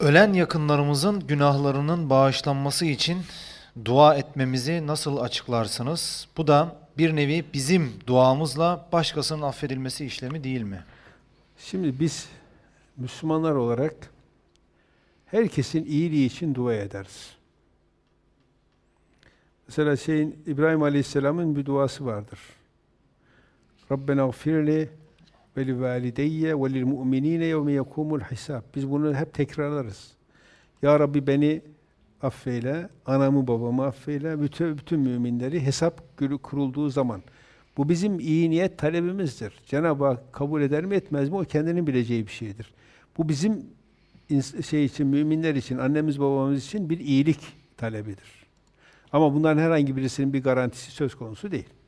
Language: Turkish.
Ölen yakınlarımızın günahlarının bağışlanması için dua etmemizi nasıl açıklarsınız? Bu da bir nevi bizim duamızla başkasının affedilmesi işlemi değil mi? Şimdi biz Müslümanlar olarak herkesin iyiliği için dua ederiz. Mesela şeyin İbrahim Aleyhisselam'ın bir duası vardır. Rabbena gfirli ve li valideyye ve lil mu'minine yevme yekumul hisab. Biz bunu hep tekrarlarız. Ya Rabbi beni affeyle, anamı babamı affeyle, bütün, bütün müminleri hesap günü kurulduğu zaman. Bu bizim iyi niyet talebimizdir. Cenab-ı Hak kabul eder mi etmez mi o kendinin bileceği bir şeydir. Bu bizim şey için, müminler için, annemiz babamız için bir iyilik talebidir. Ama bunların herhangi birisinin bir garantisi söz konusu değil.